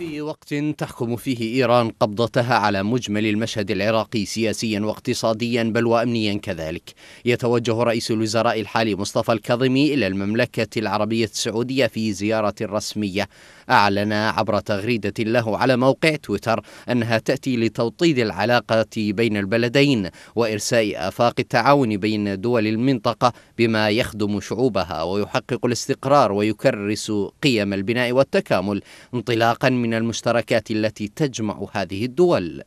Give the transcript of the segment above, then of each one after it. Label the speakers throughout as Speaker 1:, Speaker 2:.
Speaker 1: في وقت تحكم فيه إيران قبضتها على مجمل المشهد العراقي سياسيا واقتصاديا بل وأمنيا كذلك يتوجه رئيس الوزراء الحالي مصطفى الكاظمي إلى المملكة العربية السعودية في زيارة رسمية أعلن عبر تغريدة له على موقع تويتر أنها تأتي لتوطيد العلاقة بين البلدين وإرساء آفاق التعاون بين دول المنطقة بما يخدم شعوبها ويحقق الاستقرار ويكرس قيم البناء والتكامل انطلاقا من من المشتركات التي تجمع هذه الدول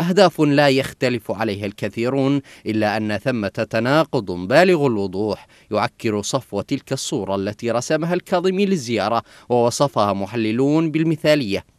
Speaker 1: أهداف لا يختلف عليها الكثيرون إلا أن ثمة تناقض بالغ الوضوح يعكر صفو تلك الصورة التي رسمها الكاظمي للزيارة ووصفها محللون بالمثالية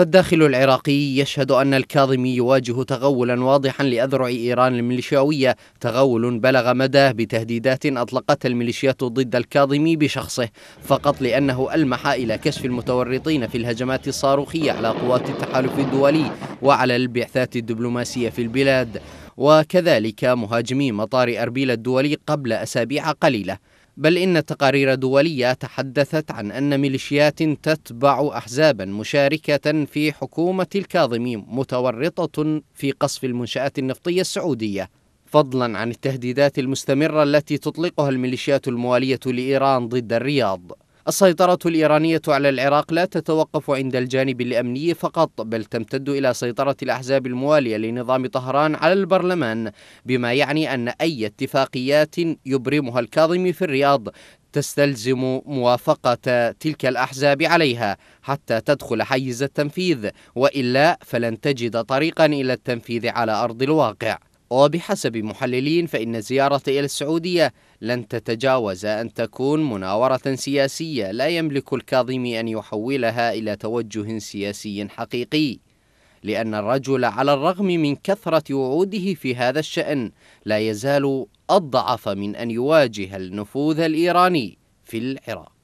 Speaker 1: فالداخل العراقي يشهد أن الكاظمي يواجه تغولا واضحا لأذرع إيران الميليشياوية تغول بلغ مداه بتهديدات أطلقتها الميليشيات ضد الكاظمي بشخصه فقط لأنه ألمح إلى كشف المتورطين في الهجمات الصاروخية على قوات التحالف الدولي وعلى البعثات الدبلوماسية في البلاد وكذلك مهاجمي مطار أربيل الدولي قبل أسابيع قليلة بل إن تقارير دولية تحدثت عن أن ميليشيات تتبع أحزابا مشاركة في حكومة الكاظمي متورطة في قصف المنشآت النفطية السعودية فضلا عن التهديدات المستمرة التي تطلقها الميليشيات الموالية لإيران ضد الرياض السيطرة الإيرانية على العراق لا تتوقف عند الجانب الأمني فقط بل تمتد إلى سيطرة الأحزاب الموالية لنظام طهران على البرلمان بما يعني أن أي اتفاقيات يبرمها الكاظمي في الرياض تستلزم موافقة تلك الأحزاب عليها حتى تدخل حيز التنفيذ وإلا فلن تجد طريقا إلى التنفيذ على أرض الواقع وبحسب محللين فإن الزيارة إلى السعودية لن تتجاوز أن تكون مناورة سياسية لا يملك الكاظمي أن يحولها إلى توجه سياسي حقيقي لأن الرجل على الرغم من كثرة وعوده في هذا الشأن لا يزال أضعف من أن يواجه النفوذ الإيراني في العراق